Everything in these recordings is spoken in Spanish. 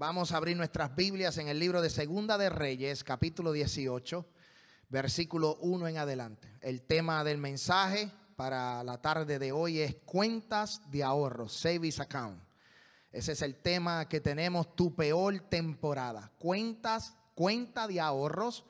Vamos a abrir nuestras Biblias en el libro de Segunda de Reyes, capítulo 18, versículo 1 en adelante. El tema del mensaje para la tarde de hoy es cuentas de ahorros, savings account. Ese es el tema que tenemos, tu peor temporada. Cuentas, cuenta de ahorros,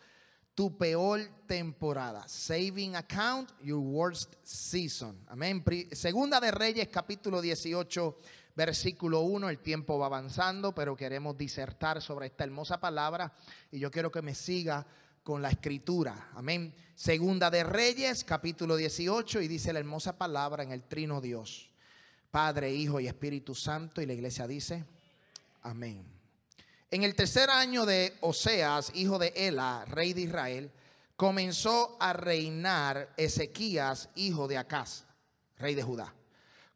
tu peor temporada. Saving account, your worst season. Amén. Segunda de Reyes, capítulo 18 Versículo 1, el tiempo va avanzando, pero queremos disertar sobre esta hermosa palabra y yo quiero que me siga con la escritura. Amén. Segunda de Reyes, capítulo 18, y dice la hermosa palabra en el trino Dios, Padre, Hijo y Espíritu Santo, y la iglesia dice, amén. En el tercer año de Oseas, hijo de Ela, rey de Israel, comenzó a reinar Ezequías, hijo de Acaz, rey de Judá.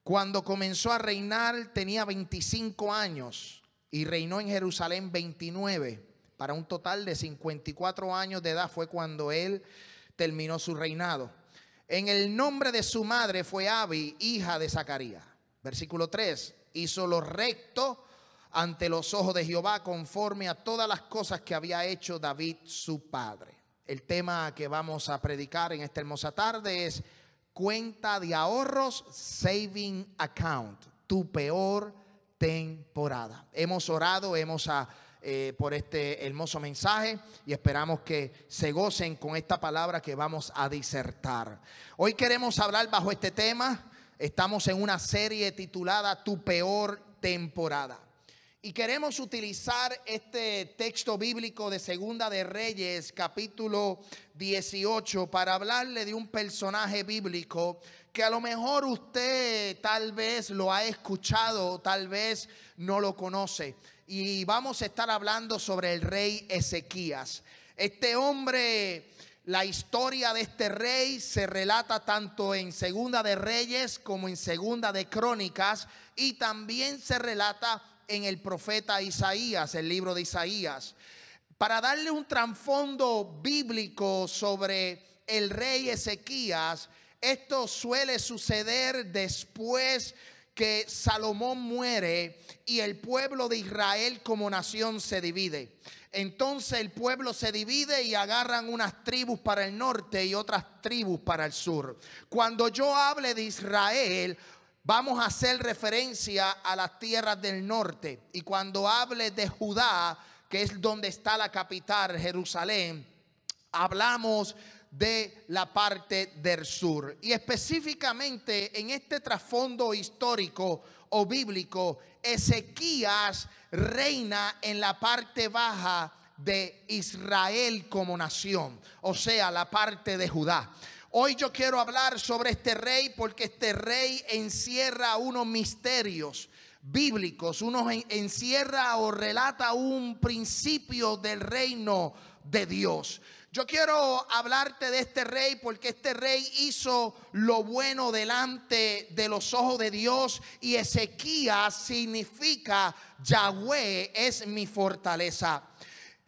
Cuando comenzó a reinar tenía 25 años y reinó en Jerusalén 29. Para un total de 54 años de edad fue cuando él terminó su reinado. En el nombre de su madre fue Abi, hija de Zacarías. Versículo 3. Hizo lo recto ante los ojos de Jehová conforme a todas las cosas que había hecho David su padre. El tema que vamos a predicar en esta hermosa tarde es cuenta de ahorros, saving account, tu peor temporada. Hemos orado, hemos ah, eh, por este hermoso mensaje y esperamos que se gocen con esta palabra que vamos a disertar. Hoy queremos hablar bajo este tema. Estamos en una serie titulada Tu peor temporada. Y queremos utilizar este texto bíblico de Segunda de Reyes, capítulo 18, para hablarle de un personaje bíblico que a lo mejor usted tal vez lo ha escuchado, tal vez no lo conoce. Y vamos a estar hablando sobre el rey Ezequías. Este hombre, la historia de este rey se relata tanto en Segunda de Reyes como en Segunda de Crónicas y también se relata en el profeta Isaías, el libro de Isaías, para darle un trasfondo bíblico sobre el rey Ezequías. Esto suele suceder después que Salomón muere y el pueblo de Israel como nación se divide. Entonces el pueblo se divide y agarran unas tribus para el norte y otras tribus para el sur. Cuando yo hable de Israel, vamos a hacer referencia a las tierras del norte. Y cuando hable de Judá, que es donde está la capital, Jerusalén, hablamos de la parte del sur. Y específicamente en este trasfondo histórico o bíblico, Ezequías reina en la parte baja de Israel como nación, o sea, la parte de Judá. Hoy yo quiero hablar sobre este rey porque este rey encierra unos misterios bíblicos, unos encierra o relata un principio del reino de Dios. Yo quiero hablarte de este rey porque este rey hizo lo bueno delante de los ojos de Dios y Ezequías significa Yahweh es mi fortaleza.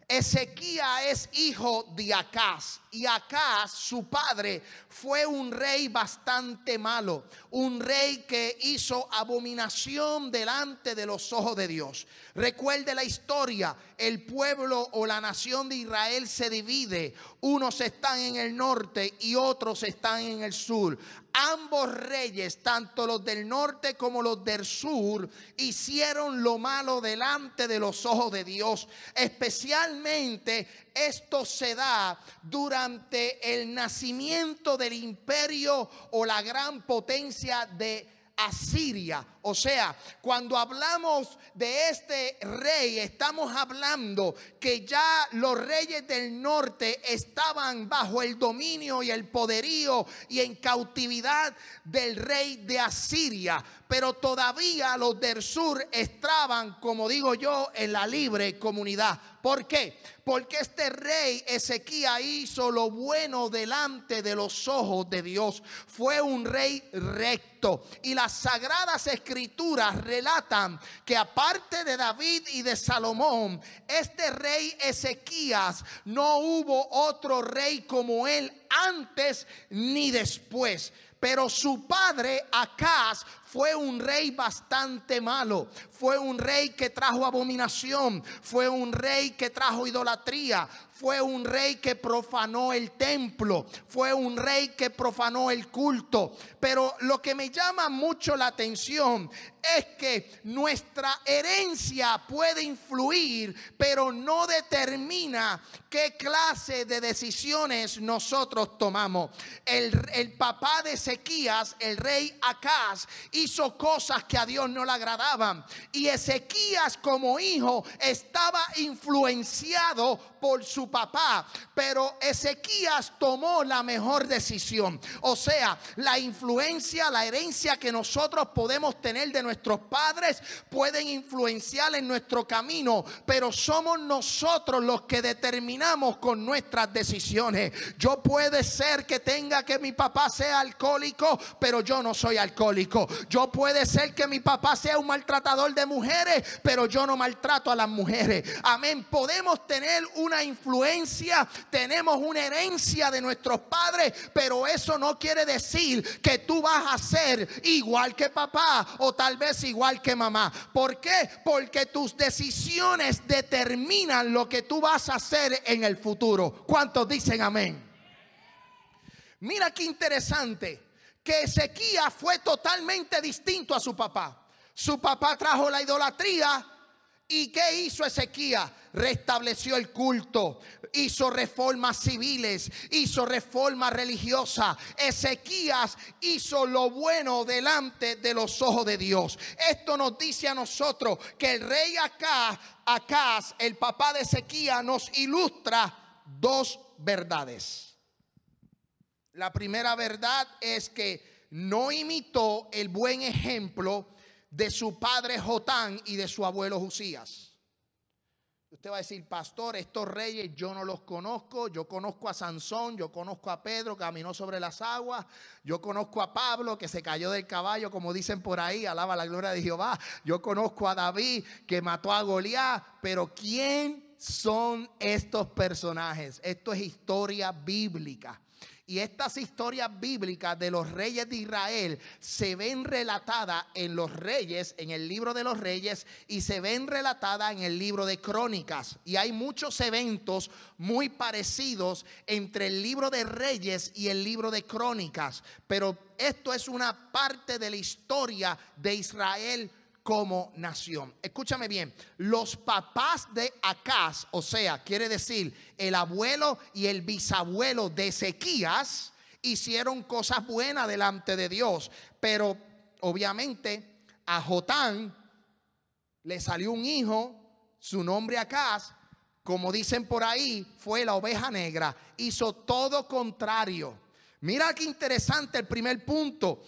Ezequías es hijo de Acaz y acá su padre, fue un rey bastante malo, un rey que hizo abominación delante de los ojos de Dios. Recuerde la historia, el pueblo o la nación de Israel se divide, unos están en el norte y otros están en el sur. Ambos reyes, tanto los del norte como los del sur, hicieron lo malo delante de los ojos de Dios. Especialmente esto se da durante ante el nacimiento del imperio o la gran potencia de Asiria. O sea, cuando hablamos de este rey, estamos hablando que ya los reyes del norte estaban bajo el dominio y el poderío y en cautividad del rey de Asiria. Pero todavía los del sur estaban, como digo yo, en la libre comunidad ¿Por qué? Porque este rey Ezequía hizo lo bueno delante de los ojos de Dios. Fue un rey recto. Y las sagradas escrituras relatan que aparte de David y de Salomón, este rey Ezequías no hubo otro rey como él antes ni después. Pero su padre, Acaz, fue un rey bastante malo. Fue un rey que trajo abominación. Fue un rey que trajo idolatría. Fue un rey que profanó el templo. Fue un rey que profanó el culto. Pero lo que me llama mucho la atención es que nuestra herencia puede influir, pero no determina qué clase de decisiones nosotros tomamos. El, papá de Ezequías, el rey Acaz, hizo cosas que a Dios no le agradaban. Y Ezequías como hijo estaba influenciado por su papá, pero Ezequías tomó la mejor decisión. O sea, la influencia, la herencia que nosotros podemos tener de nuestro nuestros padres pueden influenciar en nuestro camino, pero somos nosotros los que determinamos con nuestras decisiones. Yo puede ser que tenga que mi papá sea alcohólico, pero yo no soy alcohólico. Yo puede ser que mi papá sea un maltratador de mujeres, pero yo no maltrato a las mujeres. Amén. Podemos tener una influencia, tenemos una herencia de nuestros padres, pero eso no quiere decir que tú vas a ser igual que papá o tal vez igual que mamá. ¿Por qué? Porque tus decisiones determinan lo que tú vas a hacer en el futuro. ¿Cuántos dicen amén? Mira qué interesante que Ezequías fue totalmente distinto a su papá. Su papá trajo la idolatría, ¿Y qué hizo Ezequías? Restableció el culto, hizo reformas civiles, hizo reformas religiosas. Ezequías hizo lo bueno delante de los ojos de Dios. Esto nos dice a nosotros que el rey Acaz, el papá de Ezequías, nos ilustra dos verdades. La primera verdad es que no imitó el buen ejemplo de su padre Jotán y de su abuelo Josías. Usted va a decir, pastor, estos reyes yo no los conozco, yo conozco a Sansón, yo conozco a Pedro, caminó sobre las aguas, yo conozco a Pablo, que se cayó del caballo, como dicen por ahí, alaba la gloria de Jehová, yo conozco a David, que mató a Goliat, pero ¿quién son estos personajes? Esto es historia bíblica. Y estas historias bíblicas de los reyes de Israel se ven relatadas en los reyes, en el libro de los reyes, y se ven relatadas en el libro de crónicas. Y hay muchos eventos muy parecidos entre el libro de reyes y el libro de crónicas. Pero esto es una parte de la historia de Israel como nación. Escúchame bien, los papás de Acaz, o sea, quiere decir el abuelo y el bisabuelo de Ezequías, hicieron cosas buenas delante de Dios, pero obviamente a Jotán le salió un hijo, su nombre Acaz, como dicen por ahí, fue la oveja negra, hizo todo contrario. Mira qué interesante el primer punto.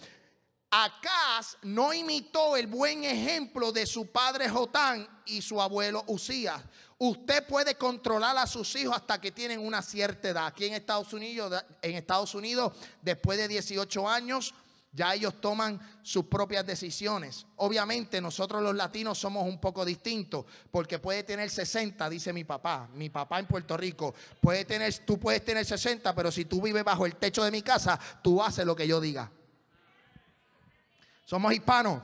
Acá no imitó el buen ejemplo de su padre Jotán y su abuelo Usías. Usted puede controlar a sus hijos hasta que tienen una cierta edad. Aquí en Estados Unidos, en Estados Unidos después de 18 años, ya ellos toman sus propias decisiones. Obviamente nosotros los latinos somos un poco distintos, porque puede tener 60, dice mi papá, mi papá en Puerto Rico, puede tener, tú puedes tener 60, pero si tú vives bajo el techo de mi casa, tú haces lo que yo diga. Somos hispanos.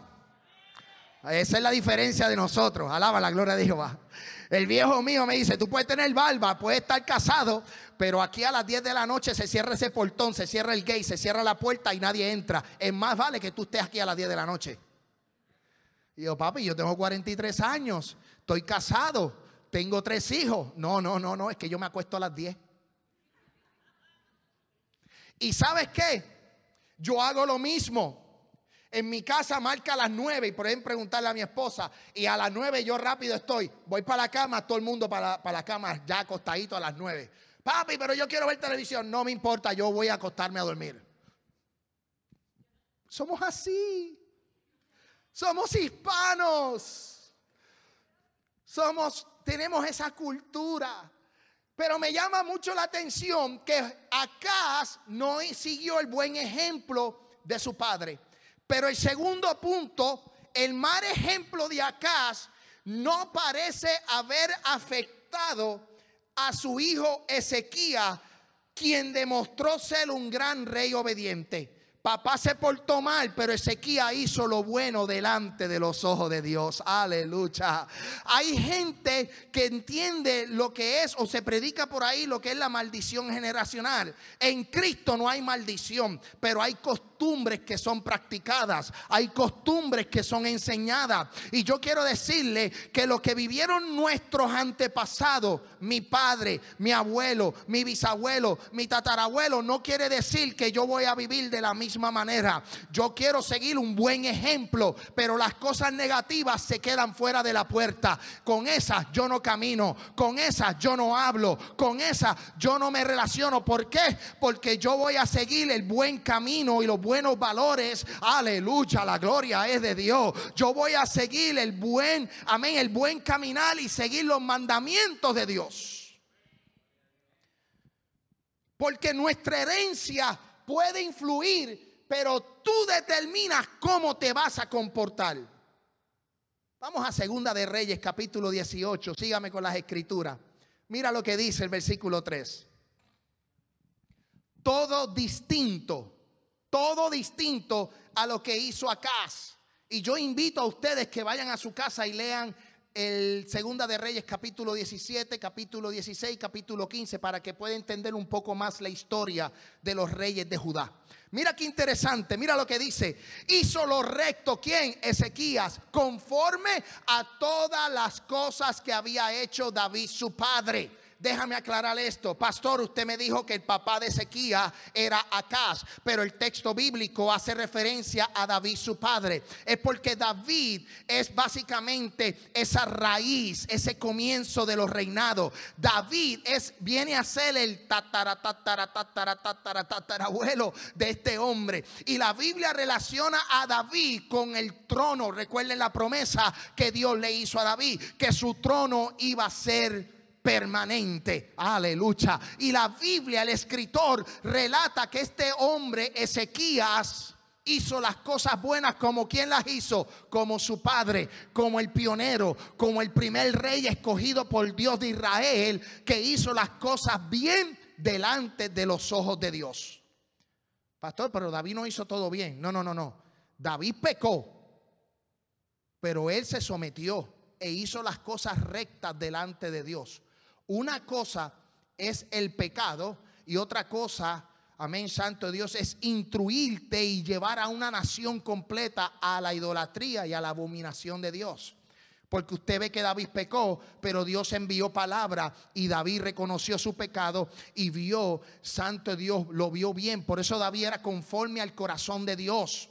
Esa es la diferencia de nosotros. Alaba la gloria de Jehová. El viejo mío me dice, tú puedes tener barba, puedes estar casado, pero aquí a las 10 de la noche se cierra ese portón, se cierra el gate, se cierra la puerta y nadie entra. Es más vale que tú estés aquí a las 10 de la noche. Y yo, papi, yo tengo 43 años, estoy casado, tengo tres hijos. No, no, no, no, es que yo me acuesto a las 10. ¿Y sabes qué? Yo hago lo mismo. En mi casa marca las nueve y pueden preguntarle a mi esposa. Y a las 9 yo rápido estoy. Voy para la cama, todo el mundo para, la cama ya acostadito a las nueve. Papi, pero yo quiero ver televisión. No me importa, yo voy a acostarme a dormir. Somos así. Somos hispanos. Somos, tenemos esa cultura. Pero me llama mucho la atención que acá no siguió el buen ejemplo de su padre. Pero el segundo punto, el mal ejemplo de Acaz no parece haber afectado a su hijo Ezequías, quien demostró ser un gran rey obediente. Papá se portó mal, pero Ezequía hizo lo bueno delante de los ojos de Dios. Aleluya. Hay gente que entiende lo que es o se predica por ahí lo que es la maldición generacional. En Cristo no hay maldición, pero hay costumbres que son practicadas, hay costumbres que son enseñadas. Y yo quiero decirle que lo que vivieron nuestros antepasados, mi padre, mi abuelo, mi bisabuelo, mi tatarabuelo, no quiere decir que yo voy a vivir de la misma manera. Yo quiero seguir un buen ejemplo, pero las cosas negativas se quedan fuera de la puerta. Con esas yo no camino, con esas yo no hablo, con esas yo no me relaciono. ¿Por qué? Porque yo voy a seguir el buen camino y los buenos valores. Aleluya, la gloria es de Dios. Yo voy a seguir el buen, amén, el buen caminar y seguir los mandamientos de Dios. Porque nuestra herencia puede influir, pero tú determinas cómo te vas a comportar. Vamos a Segunda de Reyes, capítulo 18. Sígame con las escrituras. Mira lo que dice el versículo 3. Todo distinto, todo distinto a lo que hizo Acaz. Y yo invito a ustedes que vayan a su casa y lean el Segunda de Reyes capítulo 17, capítulo 16, capítulo 15 para que pueda entender un poco más la historia de los reyes de Judá. Mira qué interesante, mira lo que dice. Hizo lo recto, ¿quién? Ezequías, conforme a todas las cosas que había hecho David su padre déjame aclarar esto. Pastor, usted me dijo que el papá de Ezequiel era Acaz, pero el texto bíblico hace referencia a David, su padre. Es porque David es básicamente esa raíz, ese comienzo de los reinados. David es, viene a ser el tatara, tatara, tatara, tatara, Abuelo de este hombre. Y la Biblia relaciona a David con el trono. Recuerden la promesa que Dios le hizo a David, que su trono iba a ser permanente. Aleluya. Y la Biblia, el escritor, relata que este hombre, Ezequías, hizo las cosas buenas como quien las hizo, como su padre, como el pionero, como el primer rey escogido por Dios de Israel, que hizo las cosas bien delante de los ojos de Dios. Pastor, pero David no hizo todo bien. No, no, no, no. David pecó, pero él se sometió e hizo las cosas rectas delante de Dios. Una cosa es el pecado y otra cosa, amén, santo Dios, es instruirte y llevar a una nación completa a la idolatría y a la abominación de Dios. Porque usted ve que David pecó, pero Dios envió palabra y David reconoció su pecado y vio, santo Dios, lo vio bien. Por eso David era conforme al corazón de Dios.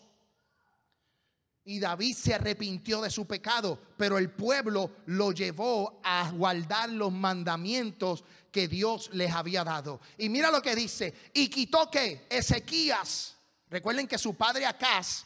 Y David se arrepintió de su pecado, pero el pueblo lo llevó a guardar los mandamientos que Dios les había dado. Y mira lo que dice, y quitó que Ezequías, recuerden que su padre Acaz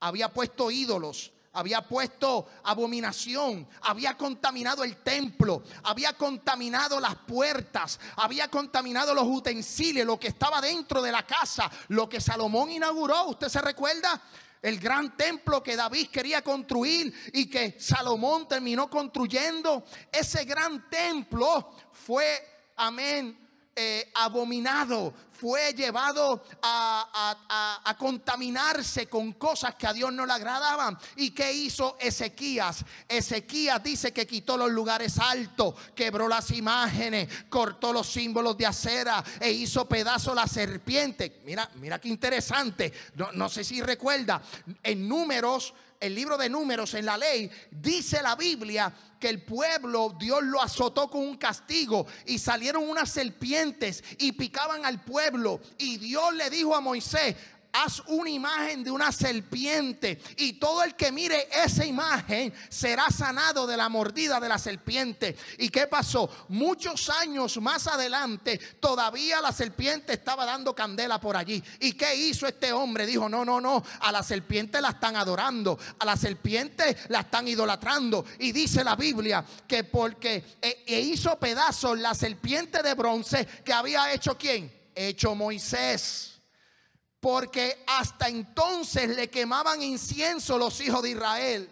había puesto ídolos, había puesto abominación, había contaminado el templo, había contaminado las puertas, había contaminado los utensilios, lo que estaba dentro de la casa, lo que Salomón inauguró, ¿usted se recuerda? el gran templo que David quería construir y que Salomón terminó construyendo, ese gran templo fue, amén, eh, abominado, fue llevado a, contaminarse con cosas que a Dios no le agradaban. ¿Y que hizo Ezequías? Ezequías dice que quitó los lugares altos, quebró las imágenes, cortó los símbolos de acera e hizo pedazo la serpiente. Mira, mira qué interesante. no sé si recuerda, en números el libro de números, en la ley, dice la Biblia que el pueblo, Dios lo azotó con un castigo y salieron unas serpientes y picaban al pueblo. Y Dios le dijo a Moisés, haz una imagen de una serpiente y todo el que mire esa imagen será sanado de la mordida de la serpiente. ¿Y qué pasó? Muchos años más adelante todavía la serpiente estaba dando candela por allí. ¿Y qué hizo este hombre? Dijo, no, no, no, a la serpiente la están adorando, a la serpiente la están idolatrando. Y dice la Biblia que porque eh, e hizo pedazos la serpiente de bronce que había hecho quién? Hecho Moisés porque hasta entonces le quemaban incienso los hijos de Israel.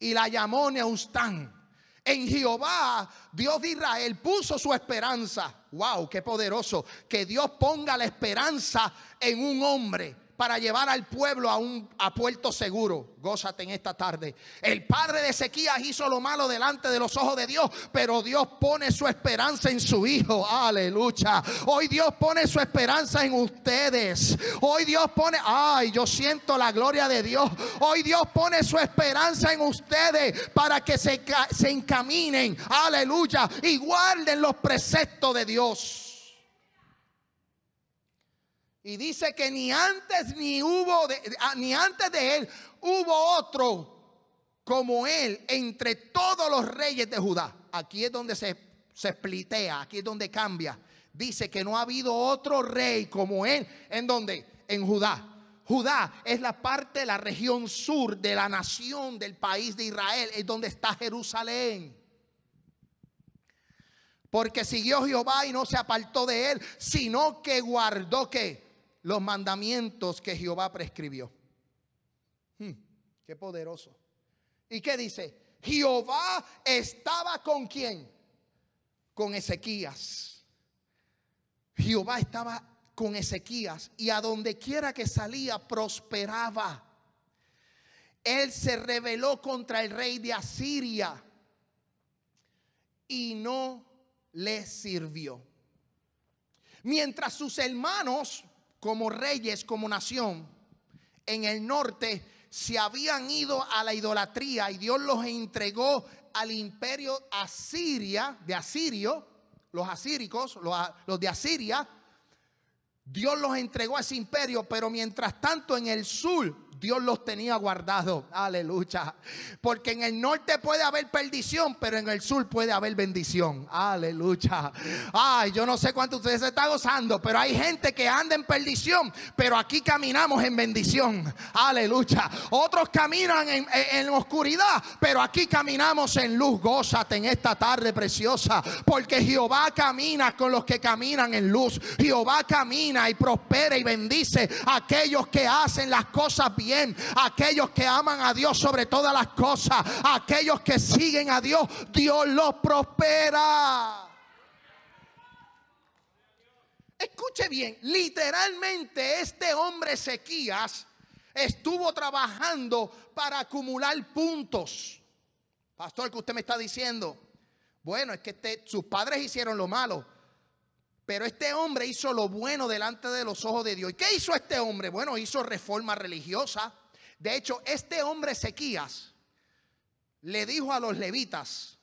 Y la llamó Neustán. En Jehová, Dios de Israel, puso su esperanza. ¡Wow! ¡Qué poderoso! Que Dios ponga la esperanza en un hombre para llevar al pueblo a, un, puerto seguro. Gózate en esta tarde. El padre de Ezequías hizo lo malo delante de los ojos de Dios, pero Dios pone su esperanza en su hijo. Aleluya. Hoy Dios pone su esperanza en ustedes. Hoy Dios pone, ay, yo siento la gloria de Dios. Hoy Dios pone su esperanza en ustedes para que se, se encaminen. Aleluya. Y guarden los preceptos de Dios. Y dice que ni antes ni hubo de, ah, ni antes de él hubo otro como él entre todos los reyes de Judá. Aquí es donde se, se aquí es donde cambia. Dice que no ha habido otro rey como él. ¿En donde En Judá. Judá es la parte, de la región sur de la nación del país de Israel, es donde está Jerusalén. Porque siguió Jehová y no se apartó de él, sino que guardó que los mandamientos que Jehová prescribió. Hmm, qué poderoso. ¿Y qué dice? Jehová estaba con quién? Con Ezequías. Jehová estaba con Ezequías y a donde quiera que salía prosperaba. Él se rebeló contra el rey de Asiria y no le sirvió. Mientras sus hermanos como reyes, como nación, en el norte se habían ido a la idolatría y Dios los entregó al imperio asiria, de Asirio, los asíricos, los de Asiria. Dios los entregó a ese imperio, pero mientras tanto en el sur Dios los tenía guardados. Aleluya. Porque en el norte puede haber perdición, pero en el sur puede haber bendición. Aleluya. Ay, yo no sé cuánto ustedes están gozando, pero hay gente que anda en perdición, pero aquí caminamos en bendición. Aleluya. Otros caminan en, oscuridad, pero aquí caminamos en luz. Gózate en esta tarde preciosa, porque Jehová camina con los que caminan en luz. Jehová camina y prospera y bendice a aquellos que hacen las cosas bien Aquellos que aman a Dios sobre todas las cosas, aquellos que siguen a Dios, Dios los prospera. Escuche bien, literalmente este hombre Sequías estuvo trabajando para acumular puntos. Pastor, que usted me está diciendo? Bueno, es que este, sus padres hicieron lo malo, pero este hombre hizo lo bueno delante de los ojos de Dios. ¿Y qué hizo este hombre? Bueno, hizo reforma religiosa. De hecho, este hombre Ezequías le dijo a los levitas,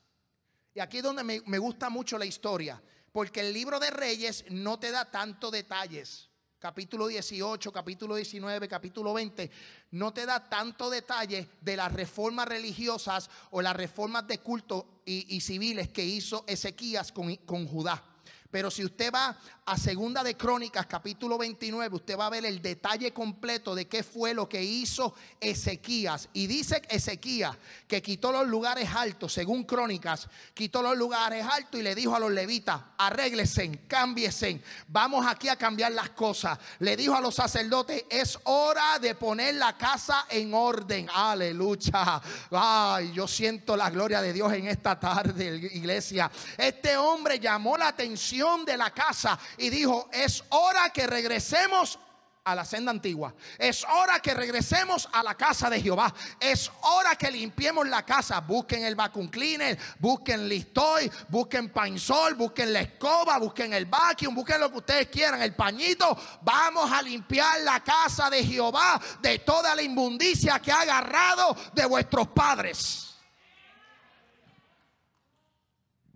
y aquí es donde me, gusta mucho la historia, porque el libro de Reyes no te da tantos detalles. Capítulo 18, capítulo 19, capítulo 20, no te da tanto detalle de las reformas religiosas o las reformas de culto y, civiles que hizo Ezequías con Judá. Pero si usted va a Segunda de Crónicas capítulo 29, usted va a ver el detalle completo de qué fue lo que hizo Ezequías. Y dice Ezequías que quitó los lugares altos, según Crónicas, quitó los lugares altos y le dijo a los levitas, arréglesen, cámbiesen, vamos aquí a cambiar las cosas. Le dijo a los sacerdotes, es hora de poner la casa en orden. Aleluya. Ay, yo siento la gloria de Dios en esta tarde, iglesia. Este hombre llamó la atención de la casa y dijo, es hora que regresemos a la senda antigua. Es hora que regresemos a la casa de Jehová. Es hora que limpiemos la casa. Busquen el vacuum cleaner, busquen listoy, busquen painzol, busquen la escoba, busquen el vacuum, busquen lo que ustedes quieran, el pañito. Vamos a limpiar la casa de Jehová de toda la inmundicia que ha agarrado de vuestros padres.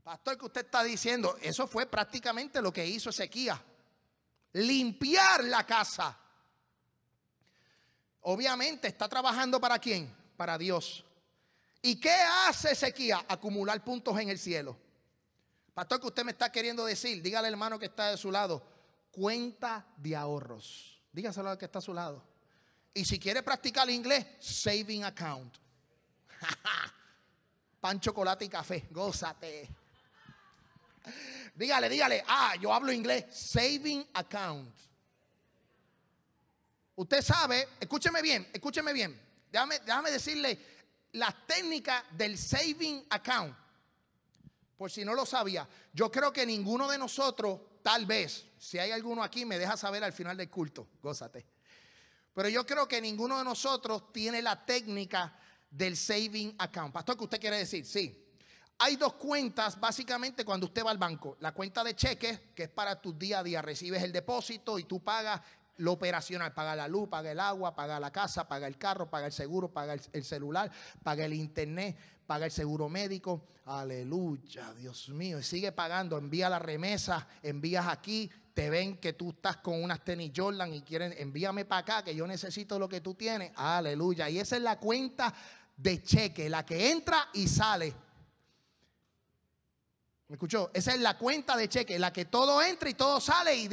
Pastor, que usted está diciendo, eso fue prácticamente lo que hizo Ezequías. Limpiar la casa. Obviamente está trabajando para quién? Para Dios. ¿Y qué hace Ezequías? Acumular puntos en el cielo. Pastor, que usted me está queriendo decir, dígale al hermano que está de su lado, cuenta de ahorros. Dígaselo al que está a su lado. Y si quiere practicar inglés, saving account. Pan, chocolate y café. Gózate. dígale, dígale. Ah, yo hablo inglés. Saving account. Usted sabe, escúcheme bien, escúcheme bien. Déjame, déjame decirle La técnica del saving account. Por si no lo sabía, yo creo que ninguno de nosotros, tal vez, si hay alguno aquí, me deja saber al final del culto. Gózate. Pero yo creo que ninguno de nosotros tiene la técnica del saving account. Pastor, ¿qué usted quiere decir? Sí. Hay dos cuentas básicamente cuando usted va al banco. La cuenta de cheques, que es para tu día a día, recibes el depósito y tú pagas lo operacional, paga la luz, paga el agua, paga la casa, paga el carro, paga el seguro, paga el, celular, paga el internet, paga el seguro médico. Aleluya, Dios mío. Y sigue pagando, envía la remesa, envías aquí, te ven que tú estás con unas tenis Jordan y quieren, envíame para acá que yo necesito lo que tú tienes. Aleluya. Y esa es la cuenta de cheque, la que entra y sale. ¿Me escuchó? Esa es la cuenta de cheque, la que todo entra y todo sale y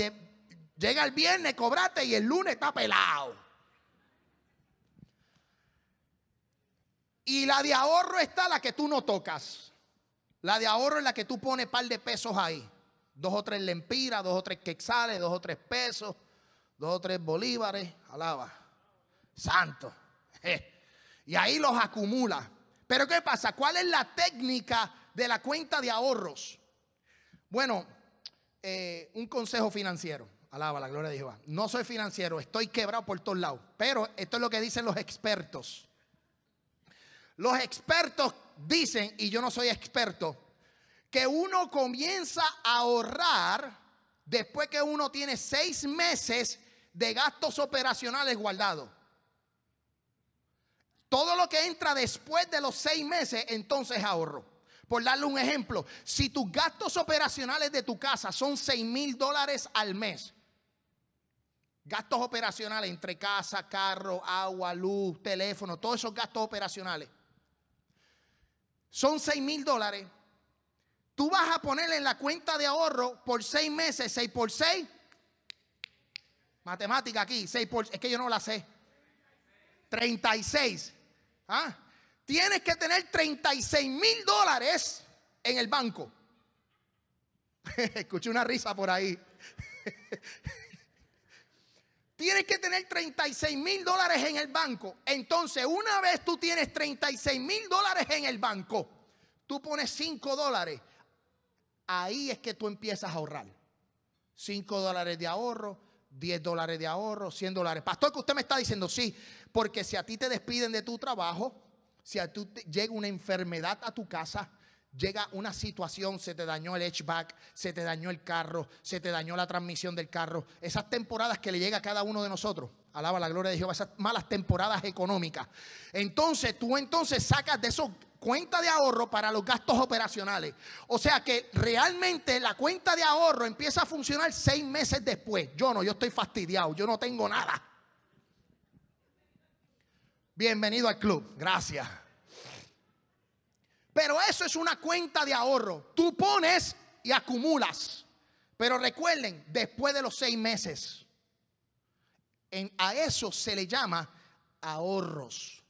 llega el viernes, cobrate y el lunes está pelado. Y la de ahorro está la que tú no tocas. La de ahorro es la que tú pones par de pesos ahí. Dos o tres lempiras, dos o tres quetzales, dos o tres pesos, dos o tres bolívares. Alaba. Santo. Y ahí los acumula. Pero ¿qué pasa? ¿Cuál es la técnica de la cuenta de ahorros. Bueno, eh, un consejo financiero. Alaba la gloria de Jehová. No soy financiero, estoy quebrado por todos lados. Pero esto es lo que dicen los expertos. Los expertos dicen, y yo no soy experto, que uno comienza a ahorrar después que uno tiene seis meses de gastos operacionales guardados. Todo lo que entra después de los seis meses, entonces ahorro. Por darle un ejemplo, si tus gastos operacionales de tu casa son 6 mil dólares al mes, gastos operacionales entre casa, carro, agua, luz, teléfono, todos esos gastos operacionales, son 6 mil dólares, tú vas a ponerle en la cuenta de ahorro por 6 meses, 6 por 6, matemática aquí, 6 por, es que yo no la sé, 36. ¿Ah? tienes que tener 36 mil dólares en el banco. Escuché una risa por ahí. tienes que tener 36 mil dólares en el banco. Entonces, una vez tú tienes 36 mil dólares en el banco, tú pones 5 dólares. Ahí es que tú empiezas a ahorrar. 5 dólares de ahorro, 10 dólares de ahorro, 100 dólares. Pastor, que usted me está diciendo, sí, porque si a ti te despiden de tu trabajo, si a tú llega una enfermedad a tu casa, llega una situación, se te dañó el hatchback, se te dañó el carro, se te dañó la transmisión del carro. Esas temporadas que le llega a cada uno de nosotros. Alaba la gloria de Jehová, esas malas temporadas económicas. Entonces, tú entonces sacas de esos cuenta de ahorro para los gastos operacionales. O sea que realmente la cuenta de ahorro empieza a funcionar seis meses después. Yo no, yo estoy fastidiado, yo no tengo nada. Bienvenido al club. Gracias. Pero eso es una cuenta de ahorro. Tú pones y acumulas. Pero recuerden, después de los seis meses, en, a eso se le llama ahorros.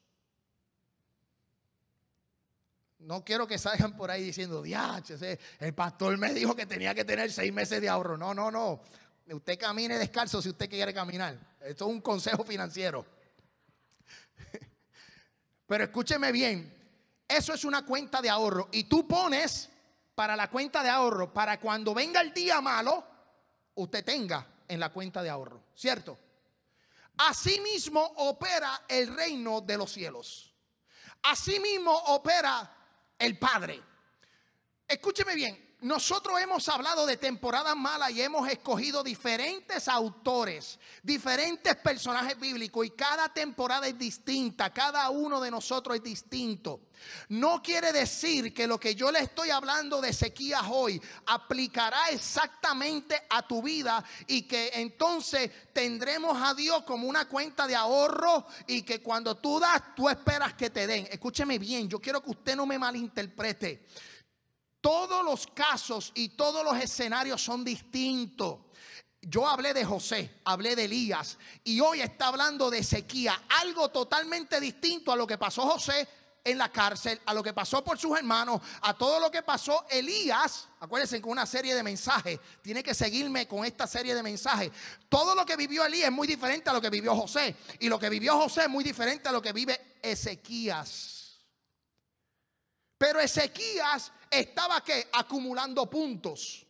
No quiero que salgan por ahí diciendo, el pastor me dijo que tenía que tener seis meses de ahorro. No, no, no. Usted camine descalzo si usted quiere caminar. Esto es un consejo financiero. Pero escúcheme bien, eso es una cuenta de ahorro. Y tú pones para la cuenta de ahorro, para cuando venga el día malo, usted tenga en la cuenta de ahorro, ¿cierto? Asimismo opera el reino de los cielos. Asimismo opera el Padre. Escúcheme bien, nosotros hemos hablado de temporadas malas y hemos escogido diferentes autores, diferentes personajes bíblicos y cada temporada es distinta, cada uno de nosotros es distinto. No quiere decir que lo que yo le estoy hablando de sequías hoy aplicará exactamente a tu vida y que entonces tendremos a Dios como una cuenta de ahorro y que cuando tú das, tú esperas que te den. Escúcheme bien, yo quiero que usted no me malinterprete. Todos los casos y todos los escenarios son distintos. Yo hablé de José, hablé de Elías y hoy está hablando de Ezequía, algo totalmente distinto a lo que pasó José en la cárcel, a lo que pasó por sus hermanos, a todo lo que pasó Elías. Acuérdense con una serie de mensajes, tiene que seguirme con esta serie de mensajes. Todo lo que vivió Elías es muy diferente a lo que vivió José y lo que vivió José es muy diferente a lo que vive Ezequías. Pero Ezequías estaba que acumulando puntos.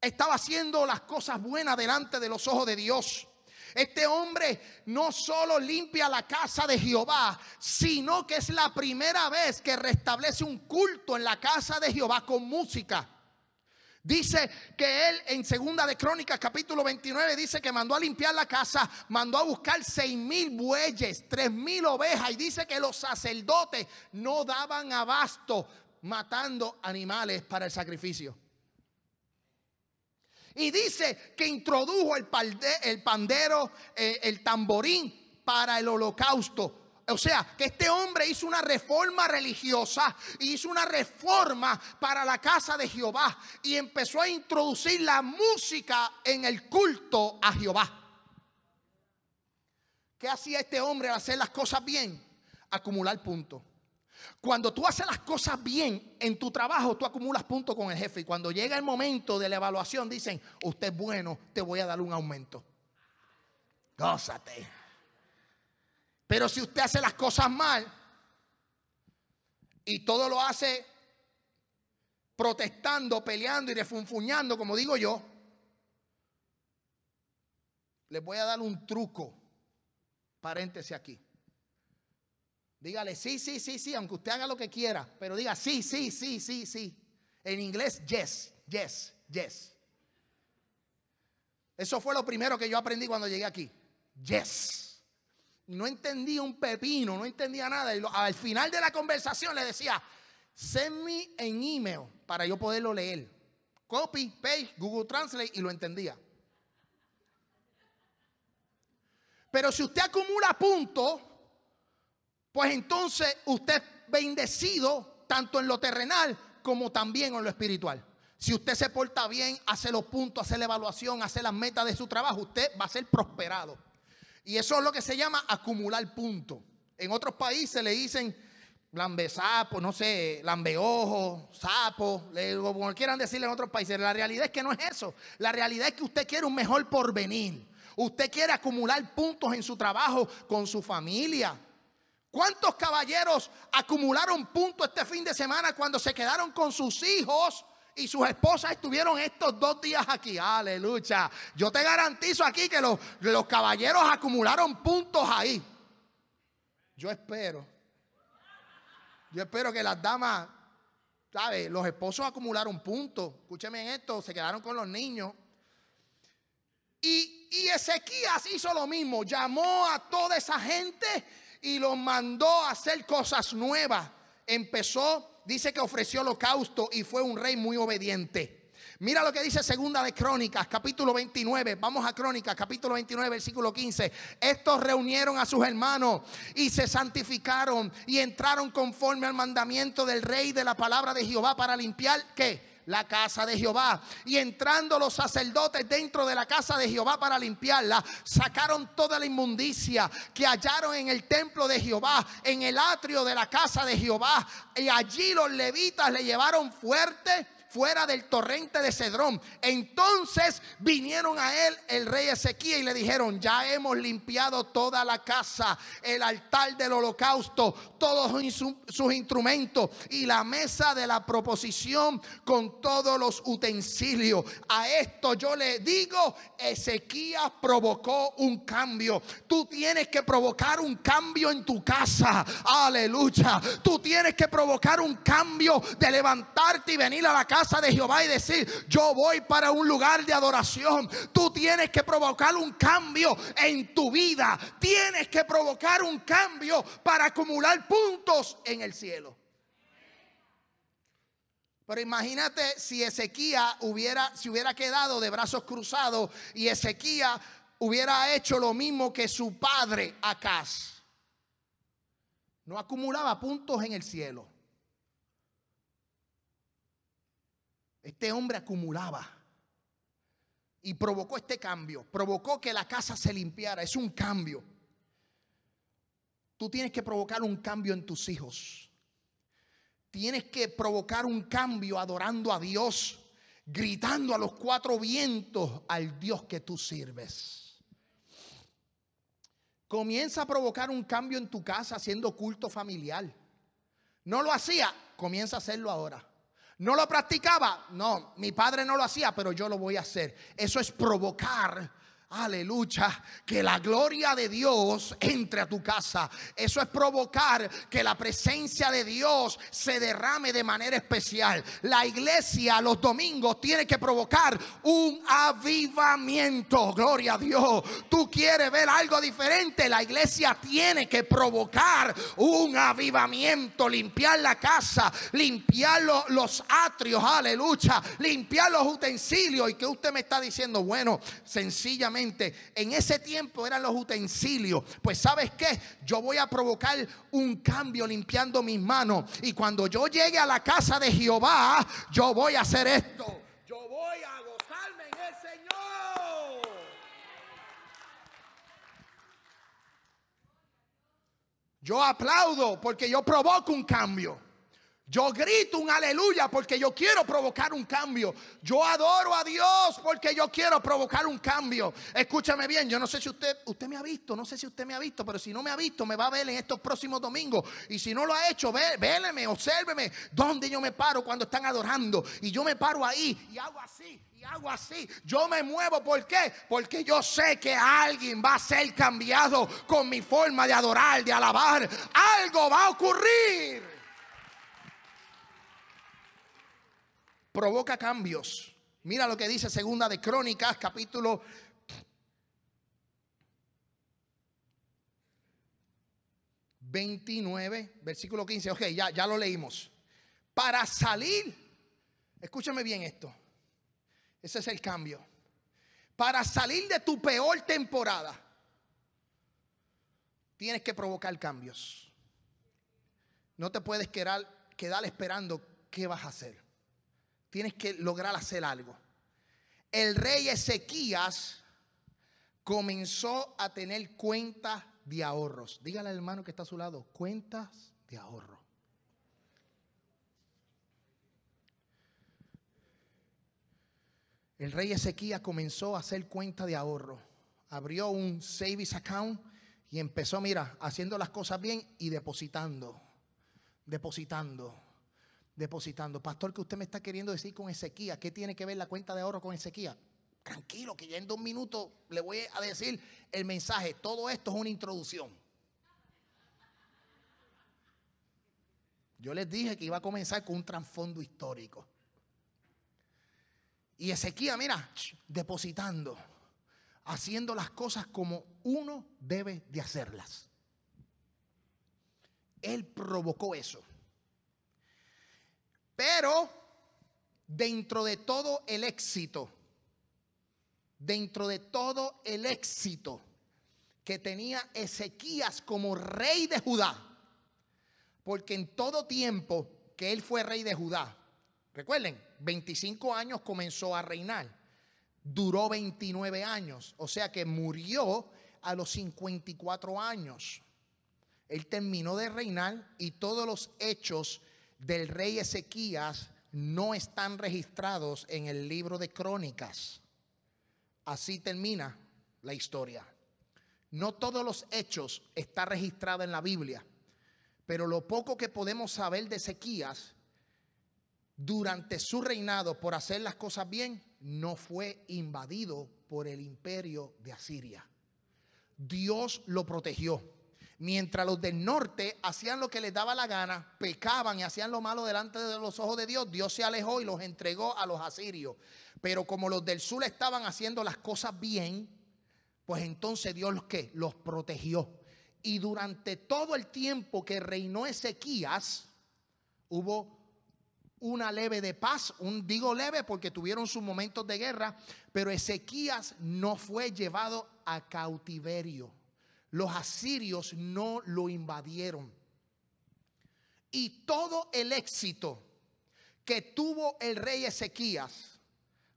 Estaba haciendo las cosas buenas delante de los ojos de Dios. Este hombre no solo limpia la casa de Jehová, sino que es la primera vez que restablece un culto en la casa de Jehová con música. Dice que él en segunda de Crónicas capítulo 29 dice que mandó a limpiar la casa, mandó a buscar seis mil bueyes, tres mil ovejas y dice que los sacerdotes no daban abasto matando animales para el sacrificio. Y dice que introdujo el, pandero, eh, el tamborín para el holocausto, o sea, que este hombre hizo una reforma religiosa, hizo una reforma para la casa de Jehová y empezó a introducir la música en el culto a Jehová. ¿Qué hacía este hombre al hacer las cosas bien? Acumular puntos. Cuando tú haces las cosas bien en tu trabajo, tú acumulas puntos con el jefe. Y cuando llega el momento de la evaluación, dicen, usted es bueno, te voy a dar un aumento. Gózate. Pero si usted hace las cosas mal y todo lo hace protestando, peleando y refunfuñando, como digo yo, les voy a dar un truco, paréntesis aquí. Dígale, sí, sí, sí, sí, aunque usted haga lo que quiera, pero diga, sí, sí, sí, sí, sí. En inglés, yes, yes, yes. Eso fue lo primero que yo aprendí cuando llegué aquí. Yes no entendía un pepino, no entendía nada. Y al final de la conversación le decía, send me en email para yo poderlo leer. Copy, paste, Google Translate y lo entendía. Pero si usted acumula puntos, pues entonces usted es bendecido tanto en lo terrenal como también en lo espiritual. Si usted se porta bien, hace los puntos, hace la evaluación, hace las metas de su trabajo, usted va a ser prosperado. Y eso es lo que se llama acumular puntos. En otros países le dicen sapo, no sé, ojo, sapo, le, como quieran decirle en otros países. La realidad es que no es eso. La realidad es que usted quiere un mejor porvenir. Usted quiere acumular puntos en su trabajo con su familia. ¿Cuántos caballeros acumularon puntos este fin de semana cuando se quedaron con sus hijos y sus esposas estuvieron estos dos días aquí. Aleluya. Yo te garantizo aquí que los, caballeros acumularon puntos ahí. Yo espero. Yo espero que las damas, ¿sabes? Los esposos acumularon puntos. Escúcheme esto, se quedaron con los niños. Y, y Ezequías hizo lo mismo. Llamó a toda esa gente y los mandó a hacer cosas nuevas. Empezó dice que ofreció holocausto y fue un rey muy obediente. Mira lo que dice segunda de Crónicas, capítulo 29. Vamos a Crónicas, capítulo 29, versículo 15. Estos reunieron a sus hermanos y se santificaron y entraron conforme al mandamiento del rey de la palabra de Jehová para limpiar qué? la casa de Jehová. Y entrando los sacerdotes dentro de la casa de Jehová para limpiarla, sacaron toda la inmundicia que hallaron en el templo de Jehová, en el atrio de la casa de Jehová. Y allí los levitas le llevaron fuerte fuera del torrente de Cedrón. Entonces vinieron a él el rey Ezequiel y le dijeron, ya hemos limpiado toda la casa, el altar del holocausto, todos sus instrumentos y la mesa de la proposición con todos los utensilios. A esto yo le digo, Ezequiel provocó un cambio. Tú tienes que provocar un cambio en tu casa. Aleluya. Tú tienes que provocar un cambio de levantarte y venir a la casa de Jehová y decir, yo voy para un lugar de adoración. Tú tienes que provocar un cambio en tu vida. Tienes que provocar un cambio para acumular puntos en el cielo. Pero imagínate si Ezequía hubiera, si hubiera quedado de brazos cruzados y Ezequía hubiera hecho lo mismo que su padre Acaz. No acumulaba puntos en el cielo. Este hombre acumulaba y provocó este cambio, provocó que la casa se limpiara, es un cambio. Tú tienes que provocar un cambio en tus hijos. Tienes que provocar un cambio adorando a Dios, gritando a los cuatro vientos al Dios que tú sirves. Comienza a provocar un cambio en tu casa haciendo culto familiar. No lo hacía, comienza a hacerlo ahora. ¿No lo practicaba? No, mi padre no lo hacía, pero yo lo voy a hacer. Eso es provocar Aleluya. Que la gloria de Dios entre a tu casa. Eso es provocar que la presencia de Dios se derrame de manera especial. La iglesia los domingos tiene que provocar un avivamiento. Gloria a Dios. Tú quieres ver algo diferente. La iglesia tiene que provocar un avivamiento. Limpiar la casa. Limpiar los, atrios. Aleluya. Limpiar los utensilios. ¿Y que usted me está diciendo? Bueno, sencillamente en ese tiempo eran los utensilios. Pues sabes qué? Yo voy a provocar un cambio limpiando mis manos. Y cuando yo llegue a la casa de Jehová, yo voy a hacer esto. Yo voy a gozarme en el Señor. Yo aplaudo porque yo provoco un cambio. Yo grito un aleluya porque yo quiero provocar un cambio. Yo adoro a Dios porque yo quiero provocar un cambio. Escúchame bien, yo no sé si usted, usted me ha visto, no sé si usted me ha visto, pero si no me ha visto, me va a ver en estos próximos domingos. Y si no lo ha hecho, véleme, obsérveme dónde yo me paro cuando están adorando. Y yo me paro ahí y hago así y hago así. Yo me muevo. ¿Por qué? Porque yo sé que alguien va a ser cambiado con mi forma de adorar, de alabar. Algo va a ocurrir. provoca cambios. Mira lo que dice Segunda de Crónicas, capítulo ...29, versículo 15... ...ok, ya, ya lo leímos... ...para salir... ...escúchame bien esto... ...ese es el cambio... ...para salir de tu peor temporada... ...tienes que provocar cambios... ...no te puedes quedar, quedar esperando... ...qué vas a hacer tienes que lograr hacer algo. El rey Ezequías comenzó a tener cuentas de ahorros. Dígale al hermano que está a su lado, cuentas de ahorro. El rey Ezequías comenzó a hacer cuenta de ahorro. Abrió un savings account y empezó, mira, haciendo las cosas bien y depositando, depositando depositando. Pastor, que usted me está queriendo decir con Ezequiel? ¿Qué tiene que ver la cuenta de ahorro con Ezequiel? Tranquilo, que ya en dos minutos le voy a decir el mensaje. Todo esto es una introducción. Yo les dije que iba a comenzar con un trasfondo histórico. Y Ezequiel, mira, depositando, haciendo las cosas como uno debe de hacerlas. Él provocó eso. Pero dentro de todo el éxito, dentro de todo el éxito que tenía Ezequías como rey de Judá, porque en todo tiempo que él fue rey de Judá, recuerden, 25 años comenzó a reinar, duró 29 años, o sea que murió a los 54 años. Él terminó de reinar y todos los hechos del rey Ezequías no están registrados en el libro de crónicas. Así termina la historia. No todos los hechos están registrados en la Biblia, pero lo poco que podemos saber de Ezequías durante su reinado por hacer las cosas bien, no fue invadido por el imperio de Asiria. Dios lo protegió. Mientras los del norte hacían lo que les daba la gana, pecaban y hacían lo malo delante de los ojos de Dios, Dios se alejó y los entregó a los asirios. Pero como los del sur estaban haciendo las cosas bien, pues entonces Dios ¿qué? los protegió. Y durante todo el tiempo que reinó Ezequías, hubo una leve de paz, un digo leve porque tuvieron sus momentos de guerra, pero Ezequías no fue llevado a cautiverio los asirios no lo invadieron. Y todo el éxito que tuvo el rey Ezequías,